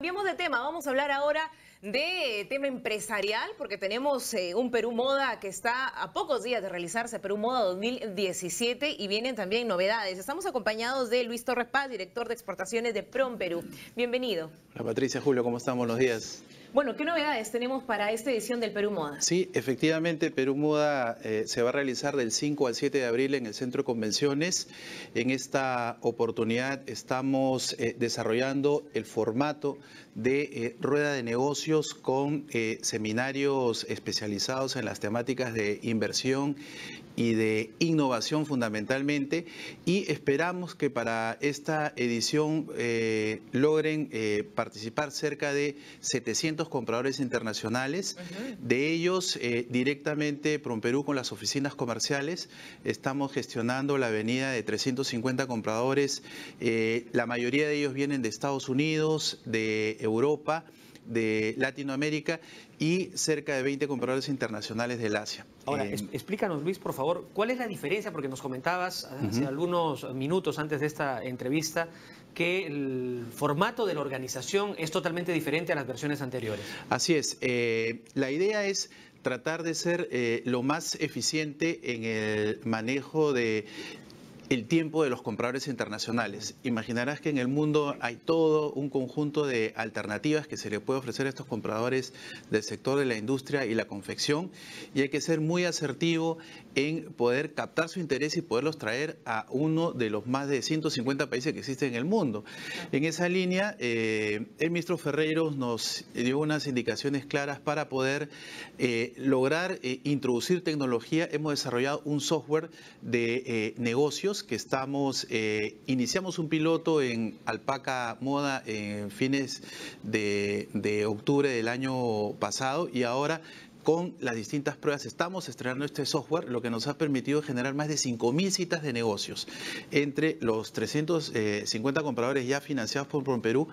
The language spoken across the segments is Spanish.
Cambiemos de tema, vamos a hablar ahora de tema empresarial, porque tenemos eh, un Perú Moda que está a pocos días de realizarse, Perú Moda 2017, y vienen también novedades. Estamos acompañados de Luis Torres Paz, director de exportaciones de Prom Perú. Bienvenido. Hola Patricia, Julio, ¿cómo estamos Buenos días. Bueno, ¿qué novedades tenemos para esta edición del Perú Moda? Sí, efectivamente, Perú Moda eh, se va a realizar del 5 al 7 de abril en el Centro de Convenciones. En esta oportunidad estamos eh, desarrollando el formato de eh, rueda de negocios con seminarios especializados en las temáticas de inversión y de innovación fundamentalmente y esperamos que para esta edición eh, logren eh, participar cerca de 700 compradores internacionales. De ellos, eh, directamente Perú con las oficinas comerciales, estamos gestionando la avenida de 350 compradores. Eh, la mayoría de ellos vienen de Estados Unidos, de Europa de Latinoamérica y cerca de 20 compradores internacionales del Asia. Ahora, eh, explícanos, Luis, por favor, ¿cuál es la diferencia? Porque nos comentabas hace algunos minutos antes de esta entrevista que el formato de la organización es totalmente diferente a las versiones anteriores. Así es. Eh, la idea es tratar de ser eh, lo más eficiente en el manejo de el tiempo de los compradores internacionales. Imaginarás que en el mundo hay todo un conjunto de alternativas que se le puede ofrecer a estos compradores del sector de la industria y la confección y hay que ser muy asertivo en poder captar su interés y poderlos traer a uno de los más de 150 países que existen en el mundo. En esa línea, eh, el ministro Ferreiros nos dio unas indicaciones claras para poder eh, lograr eh, introducir tecnología. Hemos desarrollado un software de negocios que estamos, iniciamos un piloto en Alpaca Moda en fines de, de octubre del año pasado y ahora con las distintas pruebas. Estamos estrenando este software, lo que nos ha permitido generar más de 5.000 citas de negocios entre los 350 compradores ya financiados por Perú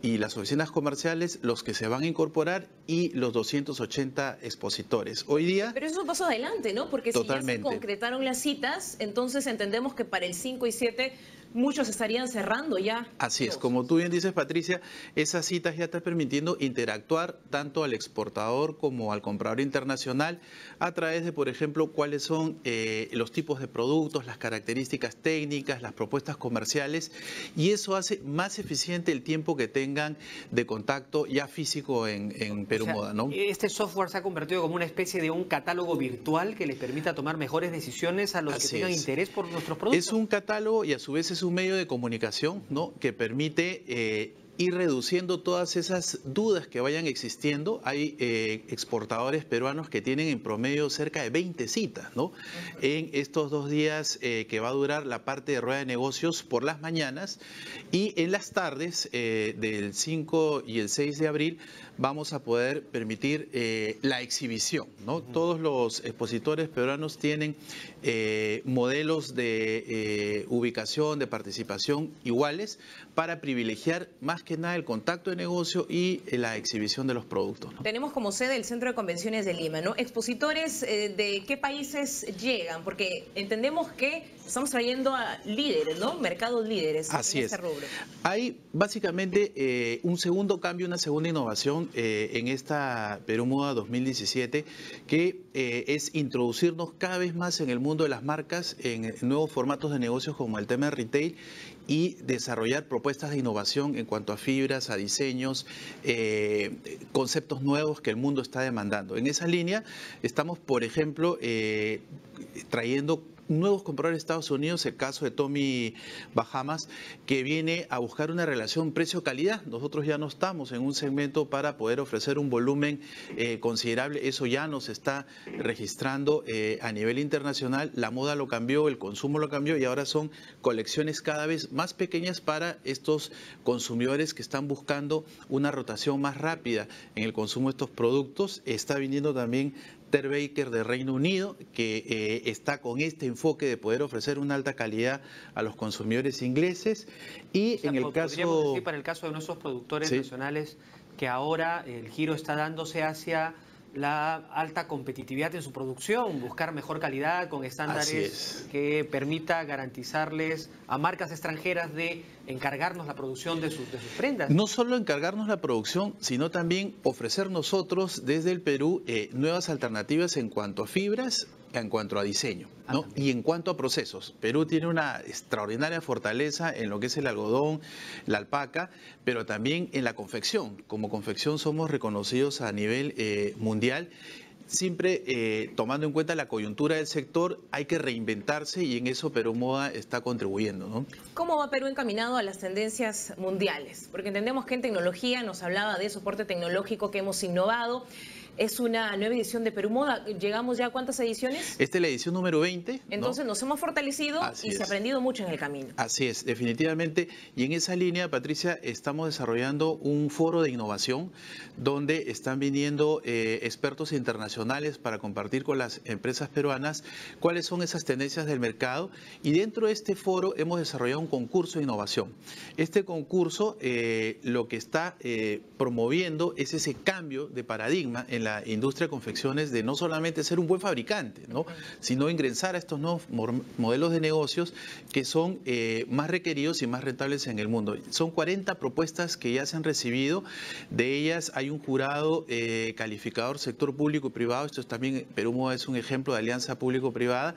y las oficinas comerciales, los que se van a incorporar y los 280 expositores. Hoy día... Pero eso es un paso adelante, ¿no? Porque si ya se concretaron las citas, entonces entendemos que para el 5 y 7 muchos estarían cerrando ya. Así es, como tú bien dices, Patricia, esas citas ya están permitiendo interactuar tanto al exportador como al comprador internacional a través de, por ejemplo, cuáles son eh, los tipos de productos, las características técnicas, las propuestas comerciales, y eso hace más eficiente el tiempo que tengan de contacto ya físico en, Perú Moda, ¿no? Este software se ha convertido como una especie de un catálogo virtual que les permita tomar mejores decisiones a los que tengan interés por nuestros productos. Es un catálogo y a su vez es es un medio de comunicación ¿no? que permite eh, ...y reduciendo todas esas dudas que vayan existiendo. Hay eh, exportadores peruanos que tienen en promedio cerca de 20 citas, ¿no? En estos dos días eh, que va a durar la parte de rueda de negocios por las mañanas y en las tardes eh, del 5 y el 6 de abril vamos a poder permitir la exhibición, ¿no? Todos los expositores peruanos tienen modelos de ubicación, de participación iguales para privilegiar más que que nada el contacto de negocio y eh, la exhibición de los productos. Tenemos como sede el Centro de Convenciones de Lima, ¿no? Expositores eh, de qué países llegan, porque entendemos que estamos trayendo a líderes, ¿no? Mercados líderes. Así en este es. Este rubro. Hay básicamente eh, un segundo cambio, una segunda innovación en esta Perú Moda 2017, que es introducirnos cada vez más en el mundo de las marcas, en nuevos formatos de negocios como el tema de retail y desarrollar propuestas de innovación en cuanto a fibras, a diseños, eh, conceptos nuevos que el mundo está demandando. En esa línea estamos, por ejemplo, eh, trayendo nuevos compradores de Estados Unidos, el caso de Tommy Bahamas, que viene a buscar una relación precio-calidad. Nosotros ya no estamos en un segmento para poder ofrecer un volumen eh, considerable, eso ya nos está registrando eh, a nivel internacional. La moda lo cambió, el consumo lo cambió y ahora son colecciones cada vez más pequeñas para estos consumidores que están buscando una rotación más rápida en el consumo de estos productos. Está viniendo también Ter Baker de Reino Unido, que eh, está con este enfoque de poder ofrecer una alta calidad a los consumidores ingleses. Y en el caso... para el caso de nuestros productores nacionales, que ahora el giro está dándose hacia la alta competitividad en su producción, buscar mejor calidad con estándares que permita garantizarles a marcas extranjeras de encargarnos la producción de sus, prendas. No solo encargarnos la producción, sino también ofrecer nosotros desde el Perú eh, nuevas alternativas en cuanto a fibras, en cuanto a diseño ah, y en cuanto a procesos. Perú tiene una extraordinaria fortaleza en lo que es el algodón, la alpaca, pero también en la confección. Como confección somos reconocidos a nivel eh, mundial siempre eh, tomando en cuenta la coyuntura del sector, hay que reinventarse y en eso Perú Moda está contribuyendo. ¿no? ¿Cómo va Perú encaminado a las tendencias mundiales? Porque entendemos que en tecnología nos hablaba de soporte tecnológico que hemos innovado. Es una nueva edición de Perú Moda. ¿Llegamos ya a cuántas ediciones? Esta es la edición número 20. Entonces nos hemos fortalecido y se ha aprendido mucho en el camino. Así es, definitivamente. Y en esa línea, Patricia, estamos desarrollando un foro de innovación donde están viniendo eh, expertos internacionales para compartir con las empresas peruanas cuáles son esas tendencias del mercado. Y dentro de este foro hemos desarrollado un concurso de innovación. Este concurso eh, lo que está eh, promoviendo es ese cambio de paradigma en la industria de confecciones de no solamente ser un buen fabricante, sino ingresar a estos nuevos modelos de negocios que son eh, más requeridos y más rentables en el mundo. Son 40 propuestas que ya se han recibido, de ellas hay un jurado eh, calificador sector público y privado, esto es también, eh, Perú Moda es un ejemplo de alianza público-privada,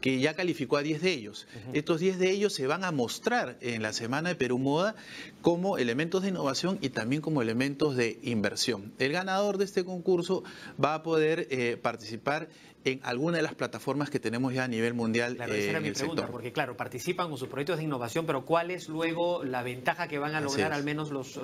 que ya calificó a 10 de ellos. Estos 10 de ellos se van a mostrar en la semana de Perú Moda como elementos de innovación y también como elementos de inversión. El ganador de este concurso va a poder eh, participar en alguna de las plataformas que tenemos ya a nivel mundial. Claro, eh, mi pregunta, porque claro, participan con sus proyectos de innovación, pero ¿cuál es luego la ventaja que van a lograr al menos los,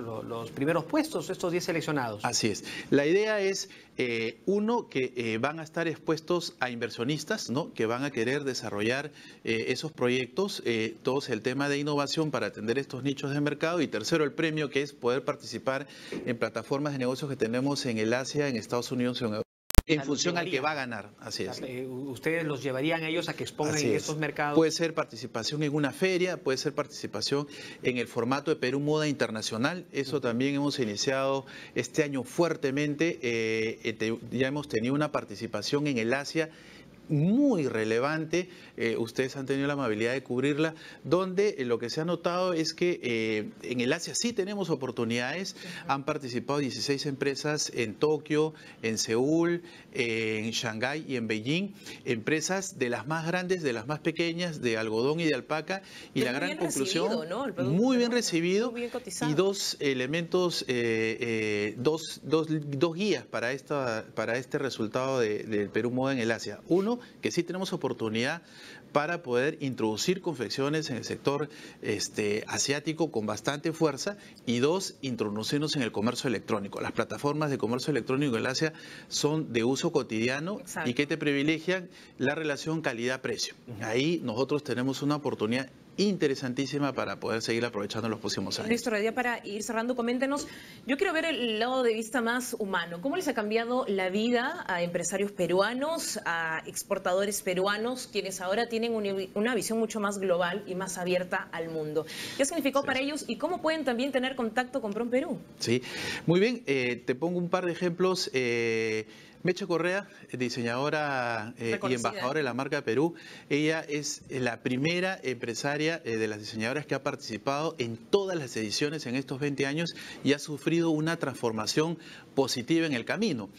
primeros puestos, estos 10 seleccionados? Así es. La idea es, eh, uno, que eh, van a estar expuestos a inversionistas, ¿no? que van a querer desarrollar eh, esos proyectos, todos el tema de innovación para atender estos nichos de mercado, y tercero, el premio, que es poder participar en plataformas de negocios que tenemos en el Asia, en Estados Unidos, en Europa en función al que va a ganar, así es. Eh, ¿Ustedes los llevarían ellos a que expongan en estos mercados? Puede ser participación en una feria, puede ser participación en el formato de Perú Moda Internacional. Eso también hemos iniciado este año fuertemente. Eh, eh, ya hemos tenido una participación en el Asia muy relevante, eh, ustedes han tenido la amabilidad de cubrirla, donde eh, lo que se ha notado es que eh, en el Asia sí tenemos oportunidades, han participado 16 empresas en Tokio, en Seúl, en Shanghái y en Beijing, empresas de las más grandes, de las más pequeñas, de algodón y de alpaca, y la gran conclusión, muy bien recibido, y dos elementos, dos, guías para, esta, para este resultado del Perú Moda en el Asia. Uno, que sí tenemos oportunidad para poder introducir confecciones en el sector este, asiático con bastante fuerza y dos, introducirnos en el comercio electrónico. Las plataformas de comercio electrónico en Asia son de uso cotidiano y que te privilegian la relación calidad-precio. Ahí nosotros tenemos una oportunidad interesantísima para poder seguir aprovechando los próximos años. para ir cerrando, coméntenos, yo quiero ver el lado de vista más humano. ¿Cómo les ha cambiado la vida a empresarios peruanos, a exportadores peruanos, quienes ahora tienen una visión mucho más global y más abierta al mundo? ¿Qué significó para ellos y cómo pueden también tener contacto con PROM Perú? Sí, muy bien, eh, te pongo un par de ejemplos. Eh, Mecha Correa, eh, diseñadora eh, y embajadora de la marca Perú, ella es eh, la primera empresaria de las diseñadoras que ha participado en todas las ediciones en estos 20 años y ha sufrido una transformación positiva en el camino.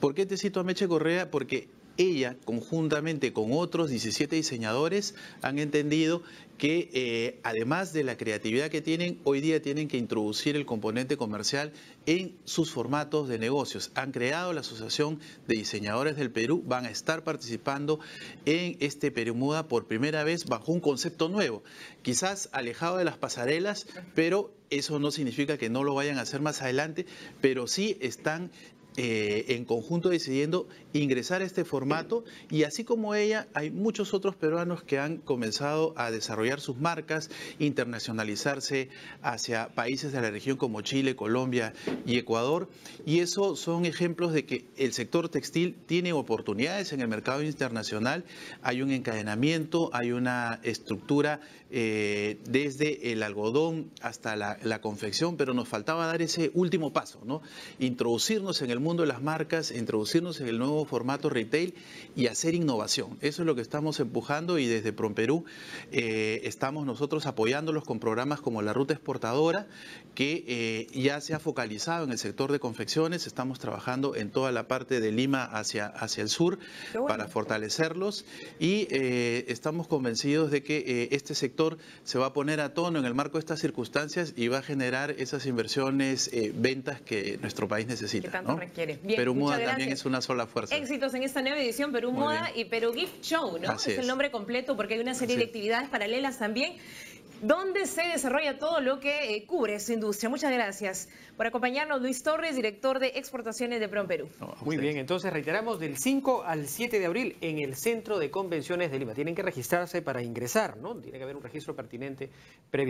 ¿Por qué te cito a Meche Correa? Porque ella, conjuntamente con otros 17 diseñadores, han entendido que eh, además de la creatividad que tienen, hoy día tienen que introducir el componente comercial en sus formatos de negocios. Han creado la Asociación de Diseñadores del Perú, van a estar participando en este Perú Muda por primera vez bajo un concepto nuevo, quizás alejado de las pasarelas, pero eso no significa que no lo vayan a hacer más adelante, pero sí están eh, en conjunto decidiendo ingresar a este formato y así como ella hay muchos otros peruanos que han comenzado a desarrollar sus marcas, internacionalizarse hacia países de la región como Chile, Colombia y Ecuador y eso son ejemplos de que el sector textil tiene oportunidades en el mercado internacional, hay un encadenamiento, hay una estructura eh, desde el algodón hasta la, la confección, pero nos faltaba dar ese último paso, ¿no? introducirnos en el mundo de las marcas, introducirnos en el nuevo formato retail y hacer innovación. Eso es lo que estamos empujando y desde PromPerú eh, estamos nosotros apoyándolos con programas como la Ruta Exportadora, que eh, ya se ha focalizado en el sector de confecciones. Estamos trabajando en toda la parte de Lima hacia, hacia el sur para fortalecerlos y eh, estamos convencidos de que este sector se va a poner a tono en el marco de estas circunstancias y va a generar esas inversiones, ventas que nuestro país necesita. Quiere. Perú Moda también es una sola fuerza. Éxitos en esta nueva edición Perú Moda y Perú Gift Show, ¿no? es, el nombre completo porque hay una serie de actividades paralelas también donde se desarrolla todo lo que eh, cubre su industria. Muchas gracias por acompañarnos, Luis Torres, director de exportaciones de Prom Perú. Muy bien, entonces reiteramos del 5 al 7 de abril en el Centro de Convenciones de Lima. Tienen que registrarse para ingresar, ¿no? Tiene que haber un registro pertinente previo.